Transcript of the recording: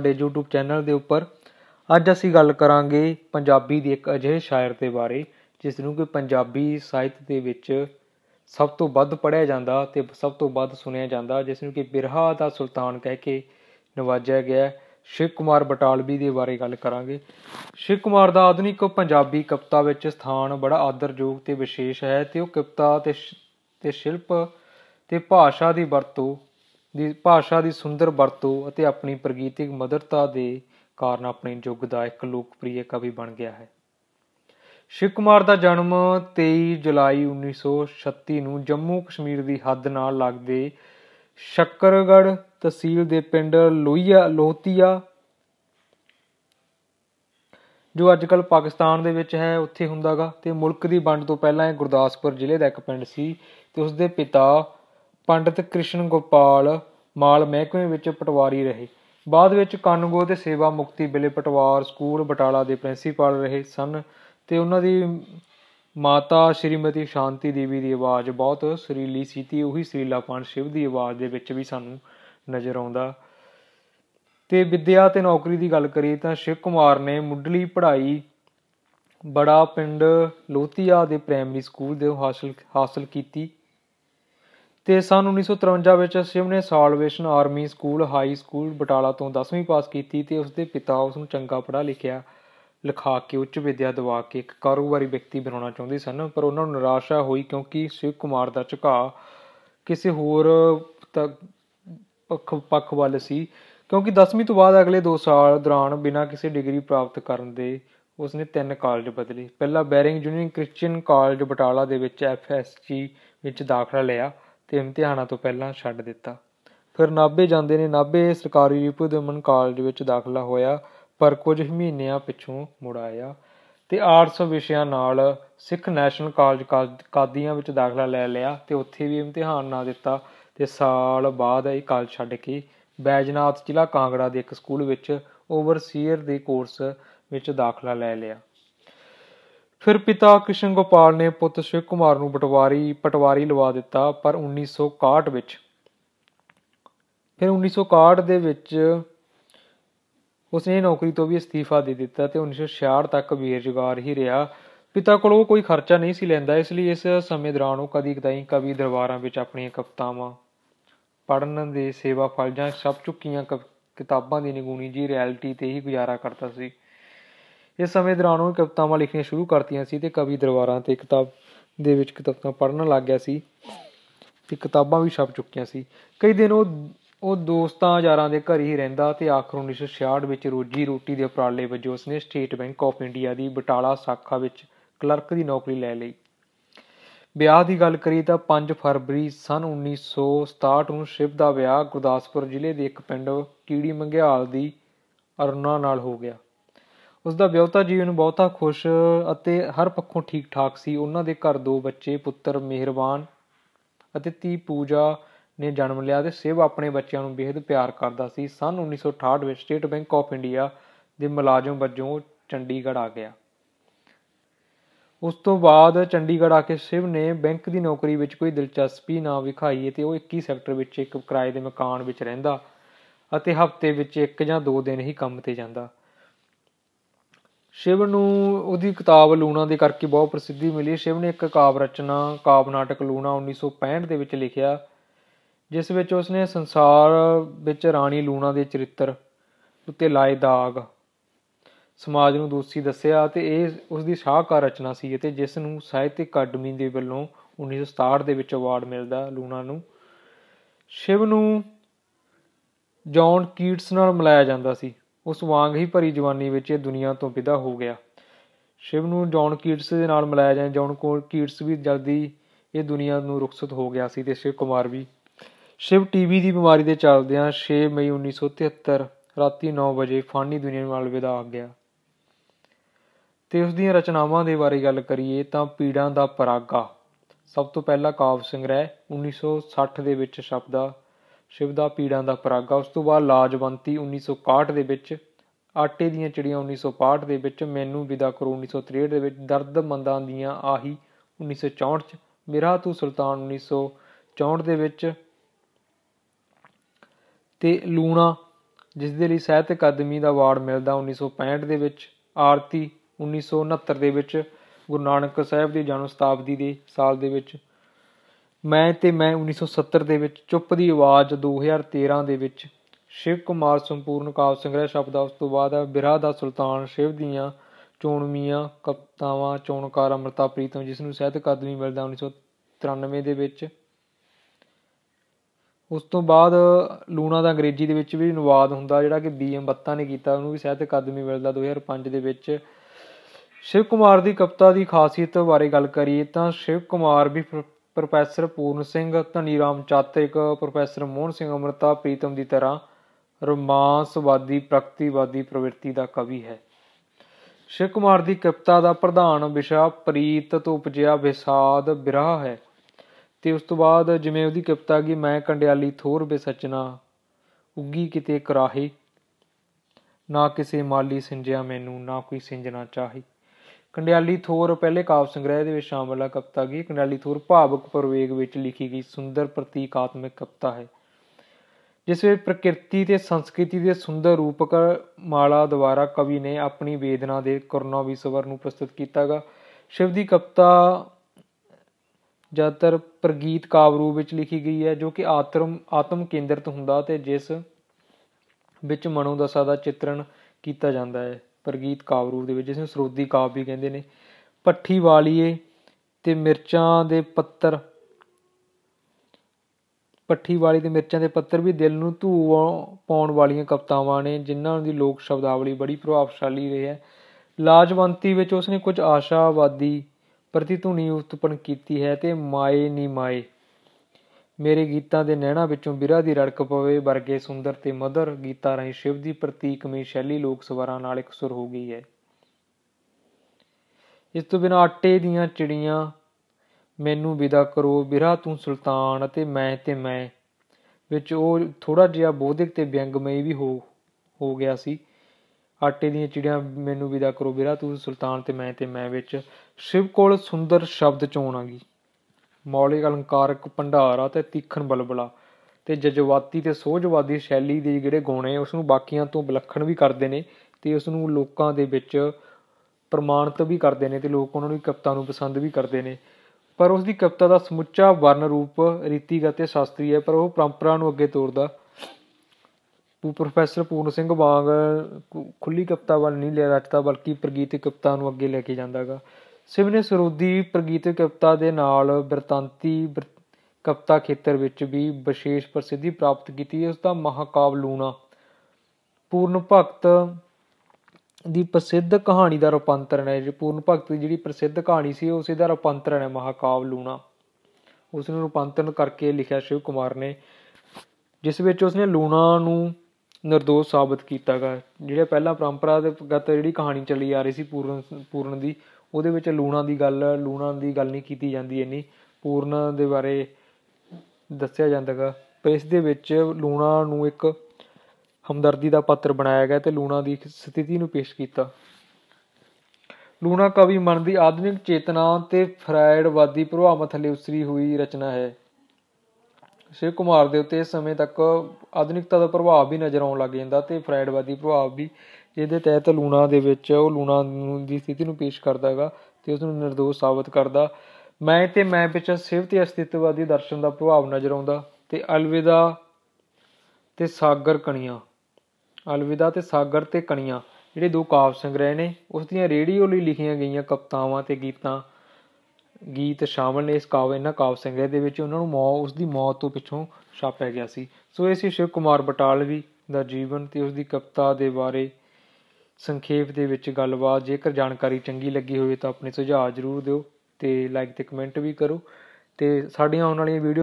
ਸਾਡੇ YouTube channel ਦੇ ਉੱਪਰ ਅੱਜ ਅਸੀਂ ਗੱਲ ਕਰਾਂਗੇ ਪੰਜਾਬੀ ਦੇ ਇੱਕ ਅਜਿਹੇ ਸ਼ਾਇਰ ਦੇ ਬਾਰੇ ਜਿਸ ਨੂੰ ਕਿ ਪੰਜਾਬੀ ਸਾਹਿਤ ਦੇ ਵਿੱਚ ਸਭ ਤੋਂ ਵੱਧ ਪੜਿਆ ਜਾਂਦਾ ਤੇ ਸਭ ਤੋਂ ਵੱਧ ਸੁਣਿਆ ਜਾਂਦਾ ਜਿਸ ਨੂੰ ਕਿ ਬਿਰਹਾ ਦਾ ਸੁਲਤਾਨ ਕਹਿ ਕੇ ਨਵਾਜਿਆ ਗਿਆ ਸ਼ਿਵ ਕੁਮਾਰ ਬਟਾਲਵੀ ਦੇ ਬਾਰੇ ਗੱਲ ਕਰਾਂਗੇ ਸ਼ਿਵ ਕੁਮਾਰ ਦਾ ਆਧੁਨਿਕ ਪੰਜਾਬੀ ਕਵਿਤਾ ਵਿੱਚ ਸਥਾਨ ਬੜਾ ਆਦਰਯੋਗ ਤੇ ਵਿਸ਼ੇਸ਼ ਹੈ ਤੇ ਉਹ ਕਵਿਤਾ ਤੇ ਤੇ ਸ਼ਿਲਪ ਤੇ ਭਾਸ਼ਾ ਦੀ ਵਰਤੋਂ ਦੀ ਭਾਸ਼ਾ ਦੀ ਸੁੰਦਰ ਵਰਤੋਂ ਅਤੇ ਆਪਣੀ ਪ੍ਰਗੀਤਿਕ ਮਦਰਤਾ ਦੇ ਕਾਰਨ ਆਪਣੇ ਯੁੱਗ ਦਾ ਇੱਕ ਲੋਕਪ੍ਰਿਯ ਕਵੀ ਬਣ ਗਿਆ ਹੈ ਸ਼ਿਵ ਕੁਮਾਰ ਦਾ ਜਨਮ 23 ਜੁਲਾਈ 1936 ਨੂੰ ਜੰਮੂ ਕਸ਼ਮੀਰ ਦੀ ਹੱਦ ਨਾਲ ਲੱਗਦੇ ਸ਼ੱਕਰਗੜ ਤਹਿਸੀਲ ਦੇ ਪਿੰਡ ਲੋਹੀਆ ਲੋਹਤੀਆ ਜੋ ਅੱਜਕੱਲ ਪਾਕਿਸਤਾਨ ਦੇ ਵਿੱਚ ਹੈ ਉੱਥੇ ਹੁੰਦਾਗਾ ਤੇ ਮੁਲਕ ਦੀ ਵੰਡ ਤੋਂ ਪਹਿਲਾਂ ਇਹ ਗੁਰਦਾਸਪੁਰ ਜ਼ਿਲ੍ਹੇ ਦਾ ਇੱਕ ਪਿੰਡ ਸੀ ਤੇ ਉਸ ਦੇ ਪਿਤਾ ਪੰਡਿਤ ਕ੍ਰਿਸ਼ਨ ਗੋਪਾਲ ਮਾਲ ਮਹਿਕਮੇ ਵਿੱਚ ਪਟਵਾਰੀ ਰਹੇ ਬਾਅਦ ਵਿੱਚ ਕਾਨੂੰਗੋ ਤੇ ਸੇਵਾ ਮੁਕਤੀ ਬਿਲੇ ਪਟਵਾਰ ਸਕੂਲ ਬਟਾਲਾ ਦੇ ਪ੍ਰਿੰਸੀਪਲ ਰਹੇ ਸਨ ਤੇ ਉਹਨਾਂ ਦੀ ਮਾਤਾ ਸ਼੍ਰੀਮਤੀ ਸ਼ਾਂਤੀ ਦੇਵੀ ਦੀ ਆਵਾਜ਼ ਬਹੁਤ ਸਰੀਲੀ ਸੀ ਤੇ ਉਹੀ ਸੁਰੀਲਾਪਨ ਸ਼ਿਵ ਦੀ ਆਵਾਜ਼ ਦੇ ਵਿੱਚ ਵੀ ਸਾਨੂੰ ਨਜ਼ਰ ਆਉਂਦਾ ਤੇ ਵਿਦਿਆ ਤੇ ਨੌਕਰੀ ਦੀ ਗੱਲ ਕਰੀ ਤਾਂ ਸ਼ਿਵ ਕੁਮਾਰ ਨੇ ਮੁੱਢਲੀ ਪੜ੍ਹਾਈ ਬੜਾ ਪਿੰਡ ਲੋਤੀਆ ਦੇ ਪ੍ਰਾਇਮਰੀ ਸਕੂਲ ਦੇ ਹਾਸਲ ਹਾਸਲ ਕੀਤੀ ਤੇ ਸਨ 1953 ਵਿੱਚ ਸ਼ਿਵ ਨੇ Salvation Army school high school Batala ਤੋਂ 10ਵੀਂ ਪਾਸ ਕੀਤੀ ਤੇ ਉਸਦੇ ਪਿਤਾ ਉਸ ਨੂੰ ਚੰਗਾ ਪੜਾ ਲਿਖਿਆ ਲਿਖਾ ਕੇ ਉੱਚ ਵਿਦਿਆ ਦਿਵਾ ਕੇ ਇੱਕ ਕਾਰੋਬਾਰੀ ਵਿਅਕਤੀ ਬਣਾਉਣਾ ਚਾਹੁੰਦੇ ਸਨ ਪਰ ਉਹਨਾਂ ਨੂੰ ਨਿਰਾਸ਼ਾ ਹੋਈ ਕਿਉਂਕਿ ਸ਼ਿਵ ਕੁਮਾਰ ਦਾ ਝੁਕਾ ਕਿਸੇ ਹੋਰ ਪੱਖ ਪੱਖ ਵੱਲ ਸੀ ਕਿਉਂਕਿ 10ਵੀਂ ਤੋਂ ਬਾਅਦ ਅਗਲੇ 2 ਸਾਲ ਦੌਰਾਨ ਬਿਨਾਂ ਕਿਸੇ ਡਿਗਰੀ ਪ੍ਰਾਪਤ ਕਰਨ ਦੇ ਉਸਨੇ ਤਿੰਨ ਕਾਲਜ ਬਦਲੇ ਪਹਿਲਾ Baring junior Christian college Batala ਦੇ ਵਿੱਚ ਐਫਐਸਜੀ ਵਿੱਚ ਦਾਖਲਾ ਲਿਆ ਤੇ ਇਮਤਿਹਾਨਾਂ ਤੋਂ ਪਹਿਲਾਂ ਛੱਡ ਦਿੱਤਾ ਫਿਰ ਨਾਭੇ ਜਾਂਦੇ ਨੇ ਨਾਭੇ ਸਰਕਾਰੀ ਦੇ ਮਨ ਕਾਲਜ ਵਿੱਚ ਦਾਖਲਾ ਹੋਇਆ ਪਰ ਕੁਝ ਮਹੀਨਿਆਂ ਪਿੱਛੋਂ ਮੁੜ ਆਇਆ ਤੇ ਆਰਟਸ ਵਿਸ਼ਿਆਂ ਨਾਲ ਸਿੱਖ ਨੈਸ਼ਨਲ ਕਾਲਜ ਕਾਦੀਆਂ ਵਿੱਚ ਦਾਖਲਾ ਲੈ ਲਿਆ ਤੇ ਉੱਥੇ ਵੀ ਇਮਤਿਹਾਨ ਨਾ ਦਿੱਤਾ ਤੇ ਸਾਲ ਬਾਅਦ ਇਹ ਕਾਲਜ ਛੱਡ ਕੇ ਬੈਜਨਾਥ ਜ਼ਿਲ੍ਹਾ ਕਾਂਗੜਾ ਦੇ ਇੱਕ ਸਕੂਲ ਵਿੱਚ ਓਵਰਸੀਅਰ ਦੇ ਕੋਰਸ ਵਿੱਚ ਦਾਖਲਾ ਲੈ ਲਿਆ ਫਿਰ ਪਿਤਾ ਕ੍ਰਿਸ਼ਨ ਗੋਪਾਲ ਨੇ ਪੁੱਤ ਸ਼ਿਵ ਕੁਮਾਰ ਨੂੰ ਬਟਵਾਰੀ ਪਟਵਾਰੀ ਲਵਾ ਦਿੱਤਾ ਪਰ 1961 ਵਿੱਚ ਫਿਰ 1961 ਦੇ ਵਿੱਚ ਉਸਨੇ ਨੌਕਰੀ ਤੋਂ ਵੀ ਅਸਤੀਫਾ ਦੇ ਦਿੱਤਾ ਤੇ 1966 ਤੱਕ ਬੇਰੁਜ਼ਗਾਰ ਹੀ ਰਿਹਾ ਪਿਤਾ ਕੋਲੋਂ ਕੋਈ ਖਰਚਾ ਨਹੀਂ ਸੀ ਲੈਂਦਾ ਇਸ ਲਈ ਇਸ ਸਮੇਂ ਦੌਰਾਨ ਉਹ ਕਦੀ ਕਦਾਈ ਕਵੀ ਦਰਬਾਰਾਂ ਵਿੱਚ ਆਪਣੀਆਂ ਕਵਤਾਵਾਂ ਪੜਨ ਦੇ ਸੇਵਾ ਫਲਜਾਂ ਸਭ ਚੁੱਕੀਆਂ ਕਿਤਾਬਾਂ ਦੀ ਨਿਗੂਣੀ ਜੀ ਰਿਐਲਿਟੀ ਤੇ ਹੀ ਗੁਜ਼ਾਰਾ ਕਰਦਾ ਸੀ ਇਸ ਸਮੇਂ ਦੌਰਾਨ ਉਹ ਕਵਿਤਾਵਾਂ ਲਿਖਣੀਆਂ ਸ਼ੁਰੂ ਕਰਤੀਆਂ ਸੀ ਤੇ ਕਵੀ ਦਰਬਾਰਾਂ ਤੇ ਕਿਤਾਬ ਦੇ ਵਿੱਚ ਕਿਤਾਬਾਂ ਪੜ੍ਹਨ ਲੱਗ ਗਿਆ ਸੀ ਤੇ ਕਿਤਾਬਾਂ ਵੀ ਛਪ ਚੁੱਕੀਆਂ ਸੀ ਕਈ ਦਿਨ ਉਹ ਉਹ ਦੋਸਤਾਂ ਯਾਰਾਂ ਦੇ ਘਰ ਹੀ ਰਹਿੰਦਾ ਤੇ ਆਖਰ 1966 ਵਿੱਚ ਰੋਜੀ ਰੋਟੀ ਦੇ ਉਪਰਾਲੇ ਵਜੋਂ ਉਸਨੇ ਸਟੇਟ ਬੈਂਕ ਆਫ ਇੰਡੀਆ ਦੀ ਬਟਾਲਾ ਸ਼ਾਖਾ ਵਿੱਚ ਕਲਰਕ ਦੀ ਨੌਕਰੀ ਲੈ ਲਈ ਵਿਆਹ ਦੀ ਗੱਲ ਕਰੀ ਤਾਂ 5 ਫਰਵਰੀ ਸਨ 1967 ਨੂੰ ਸ਼ਿਵ ਦਾ ਵਿਆਹ ਗੁਰਦਾਸਪੁਰ ਜ਼ਿਲ੍ਹੇ ਦੇ ਇੱਕ ਪਿੰਡ ਕੀੜੀ ਮੰਗਿਆਲ ਦੀ ਅਰੁਣਾ ਨਾਲ ਹੋ ਗਿਆ ਉਸ ਦਾ ਵਿਆਹਤਾ ਜੀਵਨ ਬਹੁਤਾ ਖੁਸ਼ ਅਤੇ ਹਰ ਪੱਖੋਂ ਠੀਕ ਠਾਕ ਸੀ ਉਹਨਾਂ ਦੇ ਘਰ ਦੋ ਬੱਚੇ ਪੁੱਤਰ ਮਿਹਰਬਾਨ ਅਤੇ ਤੀ ਪੂਜਾ ਨੇ ਜਨਮ ਲਿਆ ਤੇ ਸਿਵ ਆਪਣੇ ਬੱਚਿਆਂ ਨੂੰ ਬੇहद ਪਿਆਰ ਕਰਦਾ ਸੀ ਸਨ 1968 ਵਿੱਚ ਸਟੇਟ ਬੈਂਕ ਆਫ ਇੰਡੀਆ ਦੇ ਮੁਲਾਜ਼ਮ ਵਜੋਂ ਚੰਡੀਗੜ੍ਹ ਆ ਗਿਆ ਉਸ ਤੋਂ ਬਾਅਦ ਚੰਡੀਗੜ੍ਹ ਆ ਕੇ ਸ਼ਿਵ ਨੇ ਬੈਂਕ ਦੀ ਨੌਕਰੀ ਵਿੱਚ ਕੋਈ ਦਿਲਚਸਪੀ ਨਾ ਵਿਖਾਈ ਤੇ ਉਹ 21 ਸੈਕਟਰ ਵਿੱਚ ਇੱਕ ਕਿਰਾਏ ਦੇ ਮਕਾਨ ਵਿੱਚ ਰਹਿੰਦਾ ਅਤੇ ਹਫ਼ਤੇ ਵਿੱਚ ਇੱਕ ਜਾਂ ਦੋ ਦਿਨ ਹੀ ਕੰਮ ਤੇ ਜਾਂਦਾ ਸ਼ਿਵ ਨੂੰ ਉਹਦੀ ਕਿਤਾਬ ਲੂਣਾ ਦੇ ਕਰਕੇ ਬਹੁਤ ਪ੍ਰਸਿੱਧੀ ਮਿਲੀ ਸ਼ਿਵ ਨੇ ਇੱਕ ਕਾਵ ਰਚਨਾ ਕਾਵ ਨਾਟਕ ਲੂਣਾ 1965 ਦੇ ਵਿੱਚ ਲਿਖਿਆ ਜਿਸ ਵਿੱਚ ਉਸਨੇ ਸੰਸਾਰ ਵਿੱਚ ਰਾਣੀ ਲੂਣਾ ਦੇ ਚਰਿੱਤਰ ਉੱਤੇ ਲਾਏ ਦਾਗ ਸਮਾਜ ਨੂੰ ਦੋਸ਼ੀ ਦੱਸਿਆ ਤੇ ਇਹ ਉਸ ਦੀ ਸ਼ਾਹਕਾਰ ਰਚਨਾ ਸੀ ਅਤੇ ਜਿਸ ਨੂੰ ਸਾਹਿਤ ਅਕਾਡਮੀ ਦੇ ਵੱਲੋਂ 1967 ਦੇ ਵਿੱਚ ਅਵਾਰਡ ਮਿਲਦਾ ਲੂਣਾ ਨੂੰ ਸ਼ਿਵ ਨੂੰ ਜੌਨ ਕੀਟਸ ਨਾਲ ਮਿਲਾਇਆ ਜਾਂਦਾ ਸੀ ਉਸ ਵਾਂਗ ਹੀ ਭਰੀ ਜਵਾਨੀ ਵਿੱਚ ਇਹ ਦੁਨੀਆ ਤੋਂ ਵਿਦਾ ਹੋ ਗਿਆ ਸ਼ਿਵ ਨੂੰ ਜੌਨ ਕੀਟਸ ਦੇ ਨਾਲ ਮਿਲਾਇਆ ਜਾਂ ਜੌਨ ਕੀਟਸ ਵੀ ਜਲਦੀ ਇਹ ਦੁਨੀਆ ਨੂੰ ਰੁਖਸਤ ਹੋ ਗਿਆ ਸੀ ਤੇ ਸ਼ਿਵ ਕੁਮਾਰ ਵੀ ਸ਼ਿਵ ਟੀਵੀ ਦੀ ਬਿਮਾਰੀ ਦੇ ਚੱਲਦਿਆਂ 6 ਮਈ 1973 ਰਾਤੀ 9 ਵਜੇ ਫਾਨੀ ਦੁਨੀਆ ਨਾਲ ਵਿਦਾ ਆ ਗਿਆ ਤੇ ਉਸ ਦੀਆਂ ਰਚਨਾਵਾਂ ਦੇ ਬਾਰੇ ਗੱਲ ਕਰੀਏ ਤਾਂ ਪੀੜਾਂ ਦਾ ਪਰਾਗਾ ਸਭ ਤੋਂ ਪਹਿਲਾ ਕਾਵ ਸੰਗ੍ਰਹਿ 1960 ਦੇ ਵਿੱਚ ਛਪਦਾ ਸ਼ਿਵ ਦਾ ਪੀੜਾਂ ਦਾ ਪਰਾਗਾ ਉਸ ਤੋਂ ਬਾਅਦ ਲਾਜਵੰਤੀ 1961 ਦੇ ਵਿੱਚ ਆਟੇ ਦੀਆਂ ਚਿੜੀਆਂ 1965 ਦੇ ਵਿੱਚ ਮੈਨੂੰ ਵਿਦਾ ਕਰੋ 1963 ਦੇ ਵਿੱਚ ਦਰਦ ਮੰਦਾਂ ਦੀਆਂ ਆਹੀ 1964 ਚ ਮੇਰਾ ਤੂੰ ਸੁਲਤਾਨ 1964 ਦੇ ਵਿੱਚ ਤੇ ਲੂਣਾ ਜਿਸ ਦੇ ਲਈ ਸਾਹਿਤ ਅਕਾਦਮੀ ਦਾ ਅਵਾਰਡ ਮਿਲਦਾ 1965 ਦੇ ਵਿੱਚ ਆਰਤੀ 1969 ਦੇ ਵਿੱਚ ਗੁਰੂ ਨਾਨਕ ਸਾਹਿਬ ਦੀ ਜਨਮ ਸ਼ਤਾਬਦੀ ਦੇ ਸਾਲ ਦੇ ਵਿੱਚ ਮੈਂ ਤੇ ਮੈਂ 1970 ਦੇ ਵਿੱਚ ਚੁੱਪ ਦੀ ਆਵਾਜ਼ 2013 ਦੇ ਵਿੱਚ ਸ਼ਿਵ ਕੁਮਾਰ ਸੰਪੂਰਨ ਕਾਵ ਸੰਗ੍ਰਹਿ ਸ਼ਬਦ ਉਸ ਤੋਂ ਬਾਅਦ ਬਿਰਹਾ ਦਾ ਸੁਲਤਾਨ ਸ਼ਿਵ ਦੀਆਂ ਚੋਣਵੀਆਂ ਕਪਤਾਵਾਂ ਚੋਣਕਾਰ ਅਮਰਤਾ ਪ੍ਰੀਤਮ ਜਿਸ ਨੂੰ ਸਹਿਤ ਅਕਾਦਮੀ ਮਿਲਦਾ 1993 ਦੇ ਵਿੱਚ ਉਸ ਤੋਂ ਬਾਅਦ ਲੂਣਾ ਦਾ ਅੰਗਰੇਜ਼ੀ ਦੇ ਵਿੱਚ ਵੀ ਅਨੁਵਾਦ ਹੁੰਦਾ ਜਿਹੜਾ ਕਿ ਬੀਐਮ ਬੱਤਾ ਨੇ ਕੀਤਾ ਉਹਨੂੰ ਵੀ ਸਹਿਤ ਅਕਾਦਮੀ ਮਿਲਦਾ 2005 ਦੇ ਵਿੱਚ ਸ਼ਿਵ ਕੁਮਾਰ ਦੀ ਕਪਤਾ ਦੀ ਖਾਸੀਅਤ ਬਾਰੇ ਗੱਲ ਕਰੀਏ ਤਾਂ ਸ਼ਿਵ ਕੁਮਾਰ ਵੀ ਪ੍ਰੋਫੈਸਰ ਪੂਰਨ ਸਿੰਘ ਧਨੀਰਾਮ ਚਾਤ੍ਰਿਕ ਪ੍ਰੋਫੈਸਰ ਮੋਹਨ ਸਿੰਘ ਅਮਰਤਾ ਪ੍ਰੀਤਮ ਦੀ ਤਰ੍ਹਾਂ ਰੋਮਾਂਸਵਾਦੀ ਪ੍ਰਗਤੀਵਾਦੀ ਪ੍ਰਵਿਰਤੀ ਦਾ ਕਵੀ ਹੈ ਸ਼ਿਵ ਕੁਮਾਰ ਦੀ ਕਵਿਤਾ ਦਾ ਪ੍ਰਧਾਨ ਵਿਸ਼ਾ ਪ੍ਰੀਤ ਤੋਂ ਉਪਜਿਆ ਵਿਸਾਦ ਵਿਰਹ ਹੈ ਤੇ ਉਸ ਤੋਂ ਬਾਅਦ ਜਿਵੇਂ ਉਹਦੀ ਕਵਿਤਾ ਕੀ ਮੈਂ ਕੰਡਿਆਲੀ ਥੋਰ ਬੇ ਸਚਨਾ ਉੱਗੀ ਕਿਤੇ ਕਰਾਹੇ ਨਾ ਕਿਸੇ ਮਾਲੀ ਸਿੰਜਿਆ ਮੈਨੂੰ ਨਾ ਕੋਈ ਸਿੰਜਣਾ ਚਾਹੀ ਕੰਡਿਆਲੀ ਥੋਰ ਪਹਿਲੇ ਕਾਵ ਸੰਗ੍ਰਹਿ ਦੇ ਵਿੱਚ ਸ਼ਾਮਲ ਹੈ ਕਵਿਤਾ ਗੀ ਕੰਡਿਆਲੀ ਥੋਰ ਭਾਵਕ ਪ੍ਰਵੇਗ ਵਿੱਚ ਲਿਖੀ ਗਈ ਸੁੰਦਰ ਪ੍ਰਤੀਕਾਤਮਕ ਕਵਿਤਾ ਹੈ ਜਿਸ ਵਿੱਚ ਪ੍ਰਕਿਰਤੀ ਤੇ ਸੰਸਕ੍ਰਿਤੀ ਦੇ ਸੁੰਦਰ ਰੂਪਕ ਮਾਲਾ ਦੁਆਰਾ ਕਵੀ ਨੇ ਆਪਣੀ ਵੇਦਨਾ ਦੇ ਕਰਨਾ ਵਿਸਵਰ ਨੂੰ ਪ੍ਰਸਤੁਤ ਕੀਤਾਗਾ ਸ਼ਿਵ ਦੀ ਕਵਿਤਾ ਜ਼ਿਆਦਾਤਰ ਪ੍ਰਗੀਤ ਕਾਵ ਰੂਪ ਵਿੱਚ ਲਿਖੀ ਗਈ ਹੈ ਜੋ ਕਿ ਆਤਮ ਆਤਮ ਕੇਂਦਰਿਤ ਹੁੰਦਾ ਤੇ ਜਿਸ ਵਿੱਚ ਮਨੋਦਸ਼ਾ ਦਾ ਚਿੱਤਰਣ ਕੀਤਾ ਜਾਂਦਾ ਹੈ ਪ੍ਰਗੀਤ ਕਾਵ ਰੂਪ ਦੇ ਵਿੱਚ ਜਿਸ ਨੂੰ ਸਰੋਦੀ ਕਾਵ ਵੀ ਕਹਿੰਦੇ ਨੇ ਪੱਠੀ ਵਾਲੀਏ ਤੇ ਮਿਰਚਾਂ ਦੇ ਪੱਤਰ ਪੱਠੀ ਵਾਲੀ ਤੇ ਮਿਰਚਾਂ ਦੇ ਪੱਤਰ ਵੀ ਦਿਲ ਨੂੰ ਧੂਆ ਪਾਉਣ ਵਾਲੀਆਂ ਕਵਤਾਵਾਂ ਨੇ ਜਿਨ੍ਹਾਂ ਦੀ ਲੋਕ ਸ਼ਬਦਾਵਲੀ ਬੜੀ ਪ੍ਰਭਾਵਸ਼ਾਲੀ ਰਹੀ ਹੈ ਲਾਜਵੰਤੀ ਵਿੱਚ ਉਸਨੇ ਕੁਝ ਆਸ਼ਾਵਾਦੀ ਪ੍ਰਤੀਧੁਨੀ ਉਤਪਨ ਕੀਤੀ ਹੈ ਤੇ ਮਾਏ ਨੀ ਮਾਏ ਮੇਰੇ ਗੀਤਾਂ ਦੇ ਨੈਣਾ ਵਿੱਚੋਂ ਵਿਰਹ ਦੀ ਰੜਕ ਪਵੇ ਵਰਗੇ ਸੁੰਦਰ ਤੇ ਮਧੁਰ ਗੀਤਾਂ ਰਾਹੀਂ ਸ਼ਿਵ ਦੀ ਪ੍ਰਤੀਕਮਈ ਸ਼ੈਲੀ ਲੋਕ ਸਵਾਰਾਂ ਨਾਲ ਇਕਸੁਰ ਹੋ ਗਈ ਹੈ ਇਸ ਤੋਂ ਬਿਨਾਂ ਆਟੇ ਦੀਆਂ ਚਿੜੀਆਂ ਮੈਨੂੰ ਵਿਦਾ ਕਰੋ ਵਿਰਹ ਤੂੰ ਸੁਲਤਾਨ ਅਤੇ ਮੈਂ ਤੇ ਮੈਂ ਵਿੱਚ ਉਹ ਥੋੜਾ ਜਿਹਾ ਬੋਧਿਕ ਤੇ ਵਿਅੰਗਮਈ ਵੀ ਹੋ ਹੋ ਗਿਆ ਸੀ ਆਟੇ ਦੀਆਂ ਚਿੜੀਆਂ ਮੈਨੂੰ ਵਿਦਾ ਕਰੋ ਵਿਰਹ ਤੂੰ ਸੁਲਤਾਨ ਤੇ ਮੈਂ ਤੇ ਮੈਂ ਵਿੱਚ ਸ਼ਿਵ ਕੋਲ ਸੁੰਦਰ ਸ਼ਬਦ ਚੋਣਾਂਗੀ ਮੌਲਿਕ ਅਲੰਕਾਰਕ ਭੰਡਾਰਾ ਤੇ ਤੀਖਣ ਬਲਬਲਾ ਤੇ ਜਜਵਾਤੀ ਤੇ ਸੋਝਵਾਦੀ ਸ਼ੈਲੀ ਦੇ ਜਿਹੜੇ ਗੁਣ ਉਸ ਨੂੰ ਬਾਕੀਆਂ ਤੋਂ ਵਿਲੱਖਣ ਵੀ ਕਰਦੇ ਨੇ ਤੇ ਉਸ ਨੂੰ ਲੋਕਾਂ ਦੇ ਵਿੱਚ ਪ੍ਰਮਾਣਿਤ ਵੀ ਕਰਦੇ ਨੇ ਤੇ ਲੋਕ ਉਹਨਾਂ ਨੂੰ ਕਵਿਤਾ ਨੂੰ ਪਸੰਦ ਵੀ ਕਰਦੇ ਨੇ ਪਰ ਉਸ ਦੀ ਕਵਿਤਾ ਦਾ ਸਮੁੱਚਾ ਵਰਨ ਰੂਪ ਰੀਤੀਗਤ ਤੇ ਸ਼ਾਸਤਰੀ ਹੈ ਪਰ ਉਹ ਪਰੰਪਰਾ ਨੂੰ ਅੱਗੇ ਤੋਰਦਾ ਪ੍ਰੋਫੈਸਰ ਪੂਰਨ ਸਿੰਘ ਵਾਂਗ ਖੁੱਲੀ ਕਵਿਤਾ ਵੱਲ ਨਹੀਂ ਲੈ ਰੱਖਦਾ ਬਲਕਿ ਪ੍ਰਗੀਤਿਕ ਕਵਿਤਾ ਨੂੰ ਅੱਗੇ ਲੈ ਕੇ ਜਾਂਦਾਗਾ ਸ਼ਿਵ ਨੇ ਸਰੂਦੀ ਪ੍ਰਗੀਤ ਕਵਿਤਾ ਦੇ ਨਾਲ ਬਿਰਤਾਂਤੀ ਕਵਿਤਾ ਖੇਤਰ ਵਿੱਚ ਵੀ ਵਿਸ਼ੇਸ਼ ਪ੍ਰਸਿੱਧੀ ਪ੍ਰਾਪਤ ਕੀਤੀ ਉਸ ਦਾ ਮਹਾਕਾਵ ਲੂਣਾ ਪੂਰਨ ਭਗਤ ਦੀ ਪ੍ਰਸਿੱਧ ਕਹਾਣੀ ਦਾ ਰੂਪਾਂਤਰਣ ਹੈ ਜੀ ਪੂਰਨ ਭਗਤ ਦੀ ਜਿਹੜੀ ਪ੍ਰਸਿੱਧ ਕਹਾਣੀ ਸੀ ਉਸੇ ਦਾ ਰੂਪਾਂਤਰਣ ਹੈ ਮਹਾਕਾਵ ਲੂਣਾ ਉਸ ਨੂੰ ਰੂਪਾਂਤਰਣ ਕਰਕੇ ਲਿਖਿਆ ਸ਼ਿਵ ਕੁਮਾਰ ਨੇ ਜਿਸ ਵਿੱਚ ਉਸਨੇ ਲੂਣਾ ਨੂੰ ਨਿਰਦੋਸ਼ ਸਾਬਤ ਜਿਹੜੇ ਪਹਿਲਾਂ ਜਿਹੜਾ ਪਹਿਲਾਂ ਗੱਤ ਜਿਹੜੀ ਕਹਾਣੀ ਚੱਲੀ ਆ ਰਹੀ ਸੀ ਪੂਰਨ ਪੂਰਨ ਦੀ ਉਹਦੇ ਵਿੱਚ ਲੂਣਾ ਦੀ ਗੱਲ ਲੂਣਾ ਦੀ ਗੱਲ ਨਹੀਂ ਕੀਤੀ ਜਾਂਦੀ ਇੰਨੀ ਪੂਰਨ ਦੇ ਬਾਰੇ ਦੱਸਿਆ ਜਾਂਦਾ ਹੈਗਾ ਪਰ ਇਸ ਦੇ ਵਿੱਚ ਲੂਣਾ ਨੂੰ ਇੱਕ ਹਮਦਰਦੀ ਦਾ ਪਾਤਰ ਬਣਾਇਆ ਗਿਆ ਤੇ ਲੂਣਾ ਦੀ ਸਥਿਤੀ ਨੂੰ ਪੇਸ਼ ਕੀਤਾ ਲੂਣਾ ਕਵੀ ਮਨ ਦੀ ਆਧੁਨਿਕ ਚੇਤਨਾ ਤੇ ਫਰਾਇਡਵਾਦੀ ਪ੍ਰਭਾਵਾਂ ਥੱਲੇ ਉਸਰੀ ਹੋਈ ਰਚਨਾ ਹੈ ਸ਼ਿਵ ਕੁਮਾਰ ਦੇ ਉੱਤੇ ਇਸ ਸਮੇਂ ਤੱਕ ਆਧੁਨਿਕਤਾ ਦਾ ਪ੍ਰਭਾਵ ਵੀ ਨਜ਼ਰ ਆਉਣ ਲੱਗ ਜਾਂਦਾ ਤੇ ਫਰਾਇਡਵਾਦੀ ਪ੍ਰਭਾਵ ਵੀ ਜਿਹਦੇ ਤਹਿਤ ਲੂਣਾ ਦੇ ਵਿੱਚ ਉਹ ਲੂਣਾ ਦੀ ਸਥਿਤੀ ਨੂੰ ਪੇਸ਼ ਕਰਦਾ ਹੈਗਾ ਤੇ ਉਸ ਨੂੰ નિર્ਦੋਸ਼ ਸਾਬਤ ਕਰਦਾ ਮੈਂ ਤੇ ਮੈਂ ਵਿੱਚ ਸਿਵ ਤੇ ਅਸਤਿਤਵਵਾਦੀ ਦਰਸ਼ਨ ਦਾ ਪ੍ਰਭਾਵ ਨਜ਼ਰ ਆਉਂਦਾ ਤੇ ਅਲਵਿਦਾ ਤੇ ਸਾਗਰ ਕਣੀਆਂ ਅਲਵਿਦਾ ਤੇ ਸਾਗਰ ਤੇ ਕਣੀਆਂ ਜਿਹੜੇ ਦੋ ਕਾਵ ਸੰਗ੍ਰਹਿ ਨੇ ਉਸ ਦੀਆਂ ਰੇਡੀਓ ਲਈ ਲਿਖੀਆਂ ਗਈਆਂ ਕਵਤਾਵਾਂ ਤੇ ਗੀਤਾਂ ਗੀਤ ਸ਼ਾਮਲ ਨੇ ਇਸ ਕਾਵ ਇਹਨਾਂ ਕਾਵ ਸੰਗ੍ਰਹਿ ਦੇ ਵਿੱਚ ਉਹਨਾਂ ਨੂੰ ਮੌਤ ਉਸ ਦੀ ਮੌਤ ਤੋਂ ਪਿੱਛੋਂ ਛਾਪਿਆ ਗਿਆ ਸੀ ਸੋ ਇਹ ਸੀ ਸ਼ਿਵ ਕੁਮਾਰ ਬਟਾਲਵੀ ਦਾ ਜੀਵਨ ਤੇ ਉਸ ਦੀ ਕਵਿਤਾ ਦੇ ਬਾਰੇ ਸੰਖੇਪ ਦੇ ਵਿੱਚ ਗੱਲਬਾਤ ਜੇਕਰ ਜਾਣਕਾਰੀ ਚੰਗੀ ਲੱਗੀ ਹੋਵੇ ਤਾਂ ਆਪਣੇ ਸੁਝਾਅ ਜ਼ਰੂਰ ਦਿਓ ਅਤੇ ਲਾਈਕ ਅਤੇ ਕਮੈਂਟ ਵੀ ਕਰੋ ਅਤੇ ਸਾਡੀਆਂ ਆਉਣ ਵਾਲੀਆਂ ਵੀਡੀਓ